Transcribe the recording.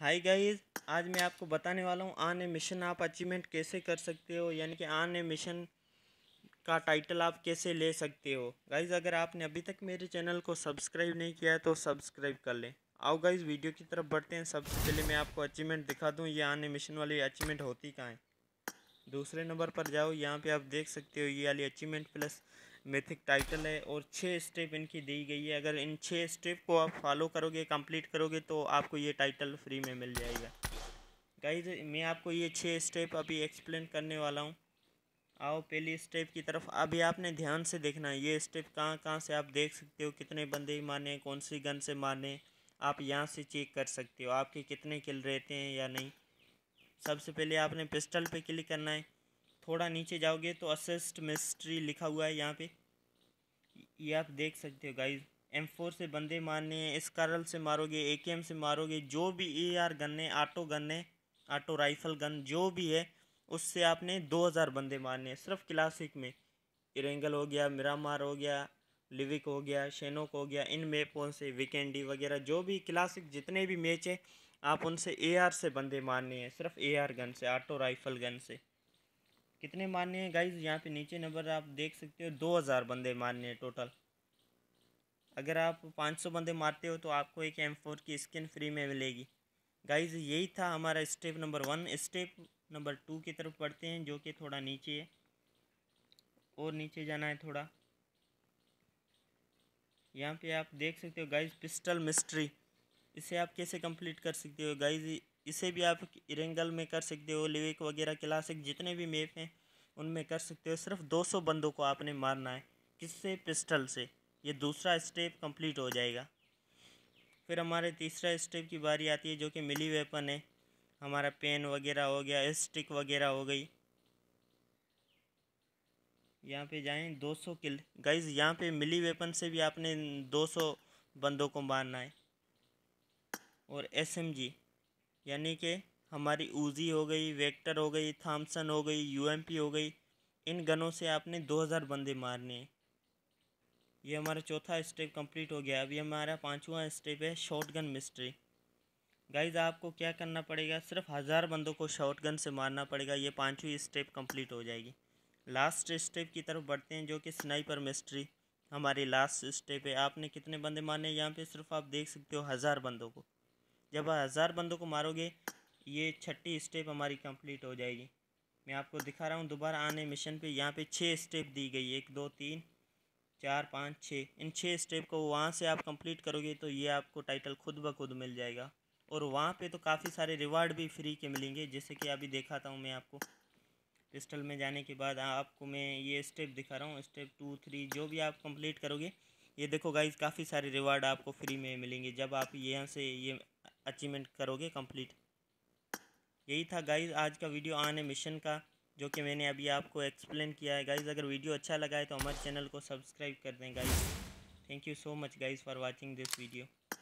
hi guys आज मैं आपको बताने वाला हूँ आने मिशन आप अचीवमेंट कैसे कर सकते हो यानी कि आने मिशन का टाइटल आप कैसे ले सकते हो गाइज अगर आपने अभी तक मेरे चैनल को सब्सक्राइब नहीं किया है तो सब्सक्राइब कर लें आओ गाइज वीडियो की तरफ बढ़ते हैं सबसे पहले मैं आपको अचीवमेंट दिखा दूँ ये आने मिशन वाली अचीवमेंट होती कहाँ है दूसरे नंबर पर जाओ यहाँ पर आप देख सकते हो ये वाली अचीवमेंट प्लस मेथिक टाइटल है और छः स्टेप इनकी दी गई है अगर इन छः स्टेप को आप फॉलो करोगे कंप्लीट करोगे तो आपको ये टाइटल फ्री में मिल जाएगा गाइज मैं आपको ये छः स्टेप अभी एक्सप्लेन करने वाला हूँ आओ पहली स्टेप की तरफ अभी आपने ध्यान से देखना है ये स्टेप कहाँ कहाँ से आप देख सकते हो कितने बंदे मारने कौन सी गन से मारने आप यहाँ से चेक कर सकते हो आपके कितने किल रहते हैं या नहीं सबसे पहले आपने पिस्टल पे क्लिक करना है थोड़ा नीचे जाओगे तो असिस्ट मिस्ट्री लिखा हुआ है यहाँ पे ये आप देख सकते हो गाइज एम फोर से बंदे मारने हैं स्कारल से मारोगे ए के एम से मारोगे जो भी ए आर गन्ने आटो गन्ने आटो राइफल गन जो भी है उससे आपने दो हज़ार बंदे मारने हैं सिर्फ क्लासिक में इरेंगल हो गया मिरामार हो गया लिविक हो गया शेनोक हो गया इन मेपों से विकेंडी वगैरह जो भी क्लासिक जितने भी मैच हैं आप उनसे ए आर से बंदे मारने हैं सिर्फ ए आर गन से आटो राइफल गन से कितने मान्य हैं गाइज यहाँ पे नीचे नंबर आप देख सकते हो दो हज़ार बंदे मान्य हैं टोटल अगर आप पाँच सौ बंदे मारते हो तो आपको एक एम फोर की स्किन फ्री में मिलेगी गाइज यही था हमारा step number one step number two की तरफ पढ़ते हैं जो कि थोड़ा नीचे है और नीचे जाना है थोड़ा यहाँ पे आप देख सकते हो गाइज पिस्टल मिस्ट्री इसे आप कैसे कंप्लीट कर सकते हो गाइज इसे भी आप इरेंगल में कर सकते हो लिविक वगैरह क्लासिक जितने भी मेप हैं उनमें कर सकते हो सिर्फ 200 बंदों को आपने मारना है किससे पिस्टल से ये दूसरा स्टेप कंप्लीट हो जाएगा फिर हमारे तीसरा स्टेप की बारी आती है जो कि मिली वेपन है हमारा पेन वगैरह हो गया स्टिक वगैरह हो गई यहाँ पे जाएं 200 किल गाइज यहाँ पे मिली वेपन से भी आपने 200 बंदों को मारना है और एसएमजी यानी कि हमारी ऊजी हो गई वेक्टर हो गई थामसन हो गई यूएमपी हो गई इन गनों से आपने 2000 बंदे मारने हैं ये हमारा चौथा स्टेप कंप्लीट हो गया अभी हमारा पांचवा स्टेप है शॉर्ट गन मिस्ट्री गाइज आपको क्या करना पड़ेगा सिर्फ हज़ार बंदों को शॉर्ट गन से मारना पड़ेगा ये पाँचवीं स्टेप कंप्लीट हो जाएगी लास्ट स्टेप की तरफ बढ़ते हैं जो कि स्नाइपर मिस्ट्री हमारी लास्ट स्टेप है आपने कितने बंदे मारने यहाँ पे सिर्फ आप देख सकते हो हज़ार बंदों को जब हज़ार बंदों को मारोगे ये छठी स्टेप हमारी कंप्लीट हो जाएगी मैं आपको दिखा रहा हूँ दोबारा आने मिशन पे यहाँ पे छः स्टेप दी गई एक दो तीन चार पाँच छः इन छः स्टेप को वहाँ से आप कंप्लीट करोगे तो ये आपको टाइटल खुद ब खुद मिल जाएगा और वहाँ पे तो काफ़ी सारे रिवार्ड भी फ्री के मिलेंगे जैसे कि अभी दिखाता हूँ मैं आपको पिस्टल में जाने के बाद आपको मैं ये स्टेप दिखा रहा हूँ स्टेप टू थ्री जो भी आप कंप्लीट करोगे ये देखो गाइज काफ़ी सारे रिवार्ड आपको फ्री में मिलेंगे जब आप यहाँ से ये अचीवमेंट करोगे कंप्लीट यही था गाइज आज का वीडियो आने मिशन का जो कि मैंने अभी आपको एक्सप्लेन किया है गाइज अगर वीडियो अच्छा लगा है तो हमारे चैनल को सब्सक्राइब कर दें guys thank you so much guys for watching this video